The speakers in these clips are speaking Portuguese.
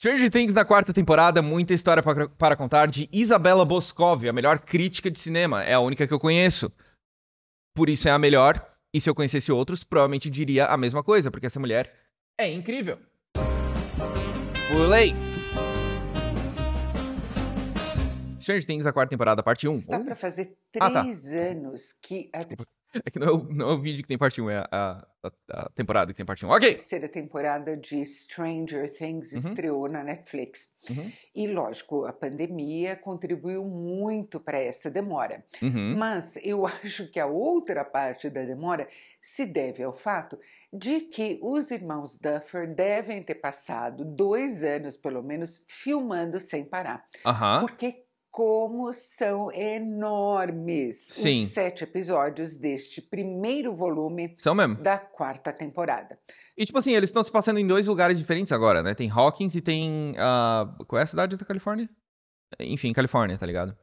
Stranger Things na quarta temporada, muita história pra, para contar de Isabela Boscov, a melhor crítica de cinema, é a única que eu conheço. Por isso é a melhor, e se eu conhecesse outros, provavelmente diria a mesma coisa, porque essa mulher é incrível. Pulei! Stranger Things, a quarta temporada, parte 1. Está pra fazer três ah, tá. anos que a Desculpa. É que não é, o, não é o vídeo que tem parte 1, é a, a, a, temporada que tem parte 1. Ok! A terceira temporada de Stranger Things uhum. estreou na Netflix. Uhum. E, lógico, a pandemia contribuiu muito para essa demora. Uhum. Mas eu acho que a outra parte da demora se deve ao fato de que os irmãos Duffer devem ter passado dois anos, pelo menos, filmando sem parar. Porque como são enormes Sim. os sete episódios deste primeiro volume são mesmo. da quarta temporada. E tipo assim, eles estão se passando em dois lugares diferentes agora, né? Tem Hawkins e tem. Uh, qual é a cidade da Califórnia? Enfim, Califórnia, tá ligado?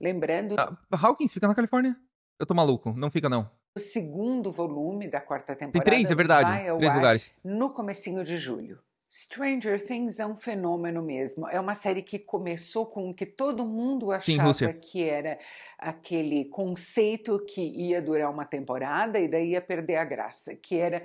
Lembrando. Uh, Hawkins fica na Califórnia? Eu tô maluco, não fica não. O segundo volume da quarta temporada. Tem três, é verdade. Três lugares. No comecinho de julho. Stranger Things é um fenômeno mesmo. É uma série que começou com o que todo mundo achava Sim, que era aquele conceito que ia durar uma temporada e daí ia perder a graça, que era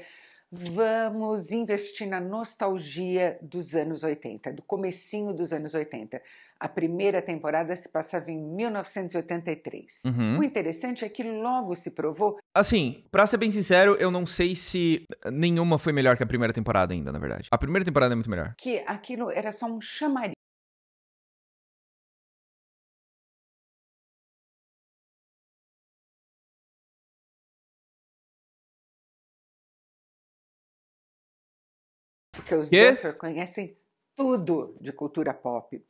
vamos investir na nostalgia dos anos 80, do comecinho dos anos 80. A primeira temporada se passava em 1983. Uhum. O interessante é que logo se provou. Assim, pra ser bem sincero, eu não sei se nenhuma foi melhor que a primeira temporada ainda, na verdade. A primeira temporada é muito melhor. Que aquilo era só um chamariz porque os que? Duffer conhecem tudo de cultura pop.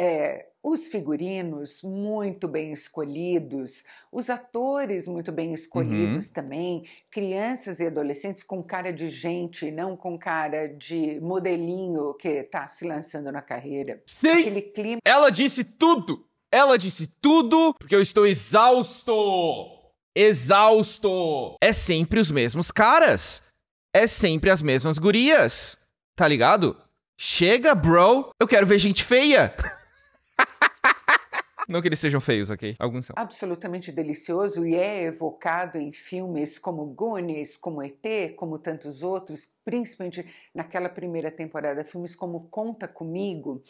É, os figurinos muito bem escolhidos, os atores muito bem escolhidos uhum. também, crianças e adolescentes com cara de gente, não com cara de modelinho que está se lançando na carreira. Sim! Aquele clima. Ela disse tudo! Ela disse tudo porque eu estou exausto! Exausto! É sempre os mesmos caras! É sempre as mesmas gurias! Tá ligado? Chega, bro. Eu quero ver gente feia. Não que eles sejam feios, ok? Alguns são. Absolutamente delicioso e é evocado em filmes como Goonies, como ET, como tantos outros, principalmente naquela primeira temporada, filmes como Conta Comigo.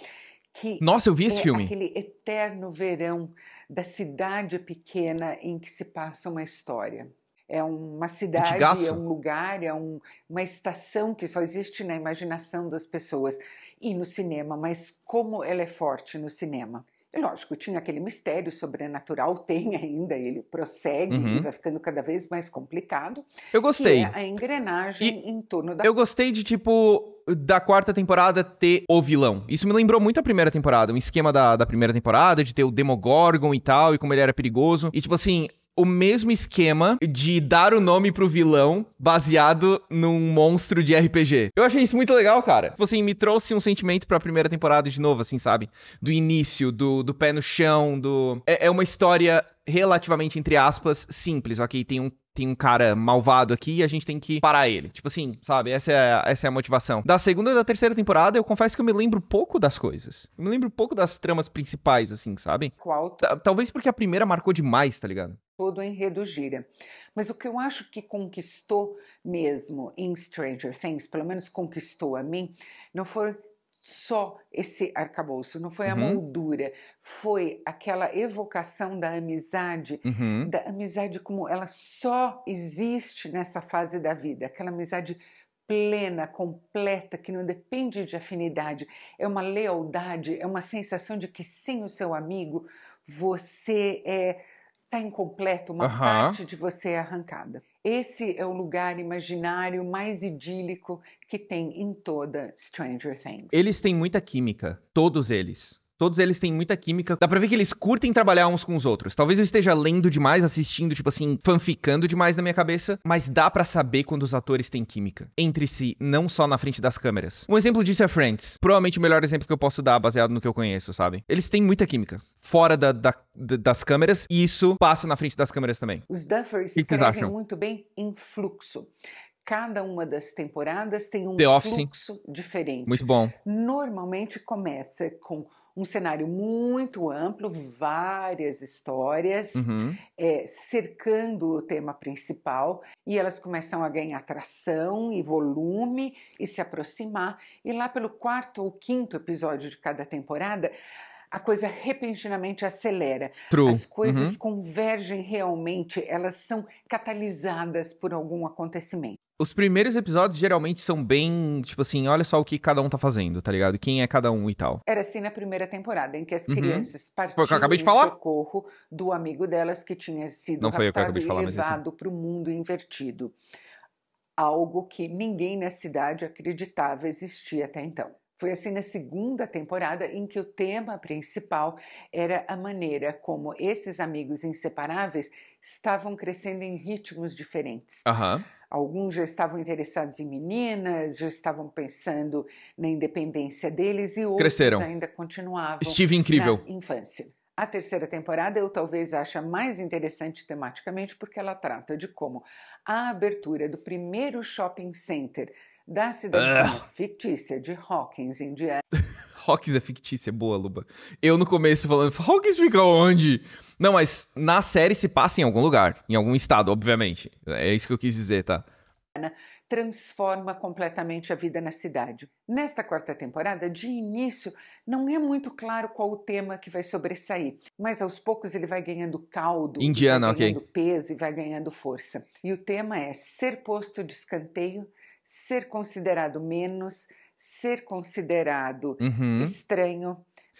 Que Nossa, eu vi esse é filme. Aquele eterno verão da cidade pequena em que se passa uma história é uma cidade, é Antigaço. é um lugar, é um, uma estação que só existe na imaginação das pessoas e no cinema, mas como ela é forte no cinema. É lógico, tinha aquele mistério sobrenatural, tem ainda, ele prossegue, uhum. vai ficando cada vez mais complicado. Eu é gostei. É a engrenagem e em torno da. Eu gostei de tipo da quarta temporada ter o vilão. Isso me lembrou muito a primeira temporada, um esquema da, da primeira temporada, de ter o Demogorgon e tal, e como ele era perigoso. E tipo assim, o mesmo esquema de dar o nome pro vilão baseado num monstro de RPG. Eu achei isso muito legal, cara. Tipo assim, me trouxe um sentimento pra primeira temporada de novo, assim, sabe? Do início, do, do pé no chão, do. É, é uma história relativamente, entre aspas, simples, ok? Tem um tem um cara malvado aqui e a gente tem que parar ele. Tipo assim, sabe? Essa é, a, essa é a motivação. Da segunda e da terceira temporada, eu confesso que eu me lembro pouco das coisas. Eu me lembro pouco das tramas principais, assim, sabe? Qual? Talvez porque a primeira marcou demais, tá ligado? Todo em enredo Mas o que eu acho que conquistou mesmo em Stranger Things, pelo menos conquistou a mim, não foi só esse arcabouço, não foi uhum. a moldura, foi aquela evocação da amizade, uhum. da amizade como ela só existe nessa fase da vida, aquela amizade plena, completa, que não depende de afinidade, é uma lealdade, é uma sensação de que sem o seu amigo você é tá incompleto, uma uhum. parte de você é arrancada. Esse é o lugar imaginário mais idílico que tem em toda Stranger Things. Eles têm muita química, todos eles. Todos eles têm muita química. Dá pra ver que eles curtem trabalhar uns com os outros. Talvez eu esteja lendo demais, assistindo, tipo assim, fanficando demais na minha cabeça, mas dá para saber quando os atores têm química entre si, não só na frente das câmeras. Um exemplo disso é Friends. Provavelmente o melhor exemplo que eu posso dar, baseado no que eu conheço, sabe? Eles têm muita química fora da, da, das câmeras e isso passa na frente das câmeras também. Os Duffers escrevem muito bem em fluxo. Cada uma das temporadas tem um fluxo diferente. Muito bom. Normalmente começa com um cenário muito amplo, várias histórias uhum. é, cercando o tema principal e elas começam a ganhar atração e volume e se aproximar. E lá pelo quarto ou quinto episódio de cada temporada, a coisa repentinamente acelera. True. As coisas uhum. convergem realmente, elas são catalisadas por algum acontecimento os primeiros episódios geralmente são bem, tipo assim, olha só o que cada um tá fazendo, tá ligado? Quem é cada um e tal. Era assim na primeira temporada, em que as uhum. crianças partiram eu acabei de falar. socorro do amigo delas que tinha sido Não raptado eu falar, e é levado para pro mundo invertido. Algo que ninguém na cidade acreditava existir até então. Foi assim na segunda temporada, em que o tema principal era a maneira como esses amigos inseparáveis estavam crescendo em ritmos diferentes. Aham. Uhum Alguns já estavam interessados em meninas, já estavam pensando na independência deles e outros Cresceram. ainda continuavam. Estive incrível. infância. A terceira temporada eu talvez ache mais interessante tematicamente porque ela trata de como a abertura do primeiro shopping center da cidade uh. fictícia de Hawkins, Indiana. Hawks é fictícia, boa, Luba. Eu no começo falando, Hawks fica onde? Não, mas na série se passa em algum lugar, em algum estado, obviamente. É isso que eu quis dizer, tá? Transforma completamente a vida na cidade. Nesta quarta temporada, de início, não é muito claro qual o tema que vai sobressair, mas aos poucos ele vai ganhando caldo, Indiana, vai ganhando okay. peso e vai ganhando força. E o tema é ser posto de escanteio, ser considerado menos, ser considerado uhum. estranho,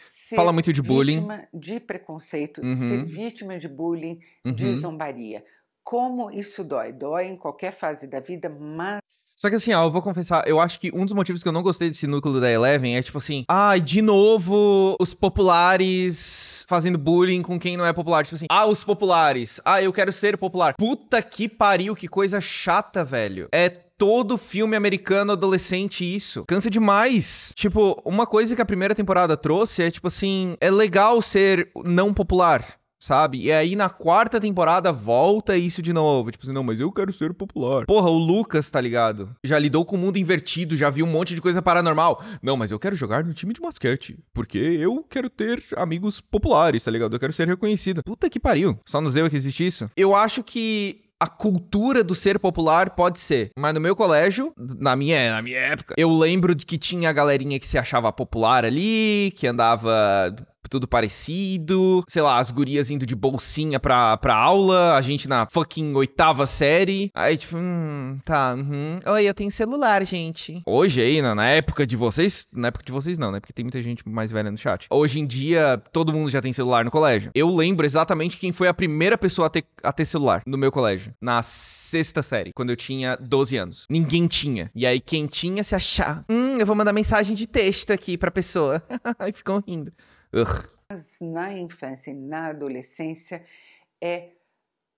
ser fala muito de bullying, de preconceito, uhum. ser vítima de bullying, uhum. de zombaria. Como isso dói? Dói em qualquer fase da vida, mas só que assim, ó, eu vou confessar, eu acho que um dos motivos que eu não gostei desse núcleo da Eleven é tipo assim, ah, de novo os populares fazendo bullying com quem não é popular. Tipo assim, ah, os populares, ah, eu quero ser popular. Puta que pariu, que coisa chata, velho. É todo filme americano adolescente isso. Cansa demais. Tipo, uma coisa que a primeira temporada trouxe é, tipo assim, é legal ser não popular sabe? E aí na quarta temporada volta isso de novo. Tipo assim, não, mas eu quero ser popular. Porra, o Lucas, tá ligado? Já lidou com o mundo invertido, já viu um monte de coisa paranormal. Não, mas eu quero jogar no time de basquete. Porque eu quero ter amigos populares, tá ligado? Eu quero ser reconhecido. Puta que pariu. Só no nos eu que existe isso. Eu acho que a cultura do ser popular pode ser. Mas no meu colégio, na minha, na minha época, eu lembro de que tinha a galerinha que se achava popular ali, que andava Tipo, tudo parecido, sei lá, as gurias indo de bolsinha pra, pra aula, a gente na fucking oitava série. Aí, tipo, hum, tá, uhum. Oi, eu tenho celular, gente. Hoje aí, na, na época de vocês, na época de vocês não, né? Porque tem muita gente mais velha no chat. Hoje em dia, todo mundo já tem celular no colégio. Eu lembro exatamente quem foi a primeira pessoa a ter, a ter celular no meu colégio, na sexta série, quando eu tinha 12 anos. Ninguém tinha. E aí, quem tinha se achar, hum, eu vou mandar mensagem de texto aqui pra pessoa. Aí ficam rindo. Mas na infância e na adolescência é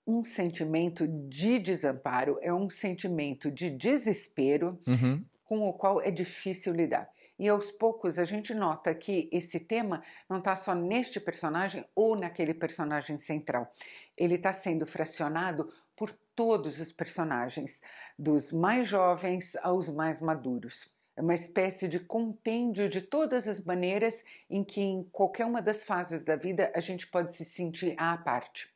um sentimento de desamparo, é um sentimento de desespero uhum. com o qual é difícil lidar. E aos poucos a gente nota que esse tema não está só neste personagem ou naquele personagem central. Ele está sendo fracionado por todos os personagens, dos mais jovens aos mais maduros é uma espécie de compêndio de todas as maneiras em que, em qualquer uma das fases da vida, a gente pode se sentir à parte,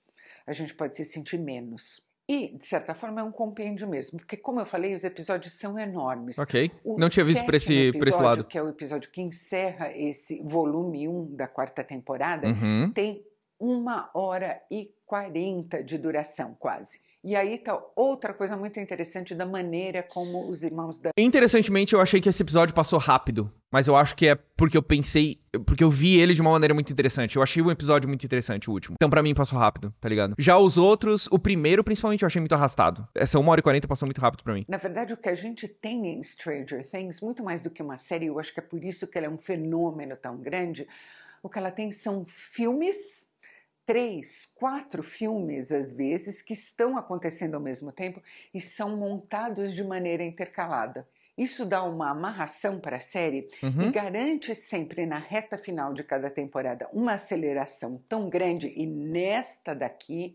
a gente pode se sentir menos. E, de certa forma, é um compêndio mesmo, porque, como eu falei, os episódios são enormes. Ok. O Não tinha visto para esse, episódio, esse lado. Que é o episódio que encerra esse volume 1 da quarta temporada, uhum. tem uma hora e quarenta de duração, quase. E aí tá outra coisa muito interessante da maneira como os irmãos da. Interessantemente, eu achei que esse episódio passou rápido. Mas eu acho que é porque eu pensei. Porque eu vi ele de uma maneira muito interessante. Eu achei um episódio muito interessante, o último. Então, para mim, passou rápido, tá ligado? Já os outros, o primeiro, principalmente, eu achei muito arrastado. Essa 1 hora e 40 passou muito rápido para mim. Na verdade, o que a gente tem em Stranger Things, muito mais do que uma série, eu acho que é por isso que ela é um fenômeno tão grande. O que ela tem são filmes três, quatro filmes, às vezes, que estão acontecendo ao mesmo tempo e são montados de maneira intercalada. Isso dá uma amarração para a série uhum. e garante sempre na reta final de cada temporada uma aceleração tão grande. E nesta daqui,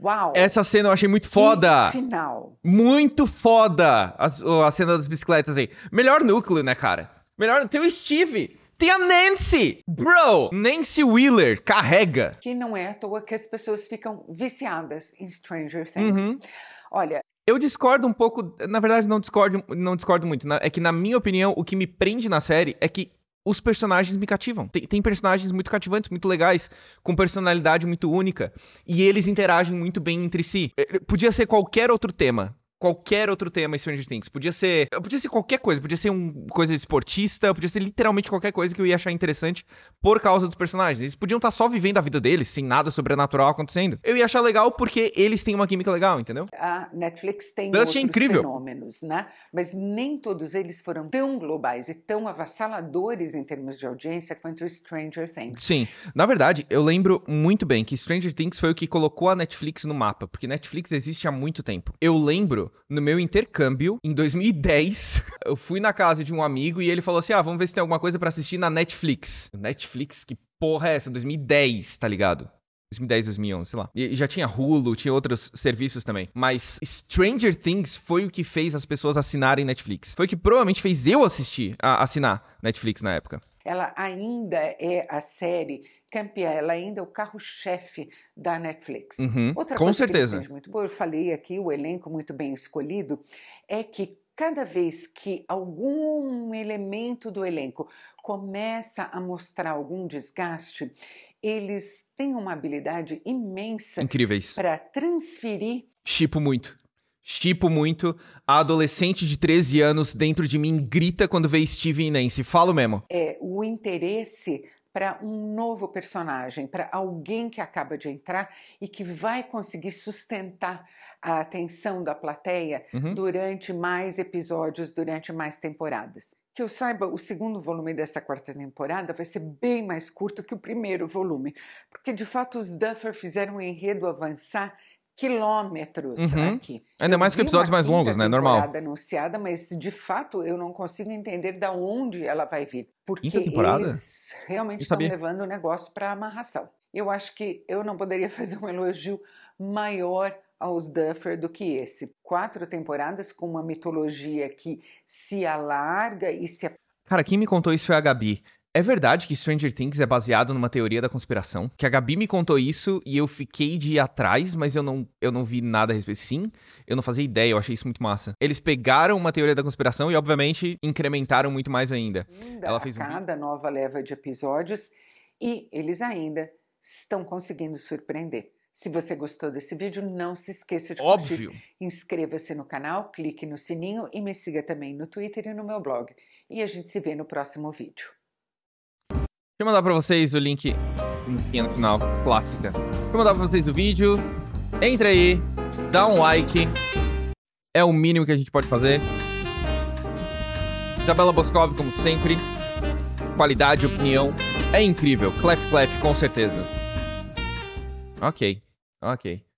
Uau! Essa cena eu achei muito foda! Final! Muito foda! A, a cena das bicicletas aí. Melhor núcleo, né, cara? Melhor. Tem o Steve! Tem a Nancy! Bro! Nancy Wheeler carrega. Que não é à toa que as pessoas ficam viciadas em Stranger Things. Uhum. Olha, eu discordo um pouco, na verdade não discordo, não discordo muito. É que na minha opinião o que me prende na série é que os personagens me cativam. Tem, tem, personagens muito cativantes, muito legais, com personalidade muito única, e eles interagem muito bem entre si. É, podia ser qualquer outro tema qualquer outro tema em Stranger Things. Podia ser. Podia ser qualquer coisa. Podia ser um coisa esportista, podia ser literalmente qualquer coisa que eu ia achar interessante por causa dos personagens. Eles podiam estar tá só vivendo a vida deles, sem nada sobrenatural acontecendo. Eu ia achar legal porque eles têm uma química legal, entendeu? A Netflix tem Dust é outros incrível. fenômenos, né? Mas nem todos eles foram tão globais e tão avassaladores em termos de audiência quanto Stranger Things. Sim. Na verdade, eu lembro muito bem que Stranger Things foi o que colocou a Netflix no mapa, porque Netflix existe há muito tempo. Eu lembro no meu intercâmbio, em 2010, eu fui na casa de um amigo e ele falou assim: ah, vamos ver se tem alguma coisa para assistir na Netflix. Netflix? Que porra é essa? 2010, tá ligado? 2010, 2011, sei lá. E já tinha Hulu, tinha outros serviços também. Mas Stranger Things foi o que fez as pessoas assinarem Netflix. Foi o que provavelmente fez eu assistir, a, assinar Netflix na época. Ela ainda é a série campeã, ela ainda é o carro-chefe da Netflix. Uhum, Outra com coisa certeza. Que muito boa, eu falei aqui, o elenco muito bem escolhido, é que cada vez que algum elemento do elenco começa a mostrar algum desgaste, eles têm uma habilidade imensa para transferir. Chipo muito Tipo muito. A adolescente de 13 anos dentro de mim grita quando vê Steve e Nancy. Falo mesmo. É, o interesse para um novo personagem, para alguém que acaba de entrar e que vai conseguir sustentar a atenção da plateia uhum. durante mais episódios, durante mais temporadas. Que eu saiba, o segundo volume dessa quarta temporada vai ser bem mais curto que o primeiro volume, porque de fato os Duffer fizeram o um enredo avançar quilômetros uhum. aqui. Ainda eu mais que episódios mais longos, né? Normal. anunciada, mas de fato eu não consigo entender da onde ela vai vir, porque quinta temporada? eles realmente estão levando o negócio para amarração. Eu acho que eu não poderia fazer um elogio maior aos Duffer do que esse. Quatro temporadas com uma mitologia que se alarga e se Cara, quem me contou isso foi a Gabi. É verdade que Stranger Things é baseado numa teoria da conspiração? Que a Gabi me contou isso e eu fiquei de ir atrás, mas eu não, eu não vi nada a respeito. Sim, eu não fazia ideia, eu achei isso muito massa. Eles pegaram uma teoria da conspiração e, obviamente, incrementaram muito mais ainda. ainda Ela fez cada nova leva de episódios e eles ainda estão conseguindo surpreender. Se você gostou desse vídeo, não se esqueça de Óbvio. Inscreva-se no canal, clique no sininho e me siga também no Twitter e no meu blog. E a gente se vê no próximo vídeo. Deixa eu mandar pra vocês o link musiquinha no final, clássica. Deixa eu mandar pra vocês o vídeo. Entra aí, dá um like. É o mínimo que a gente pode fazer. Isabela Boscov, como sempre. Qualidade, opinião. É incrível. Clap, clap, com certeza. Ok, ok.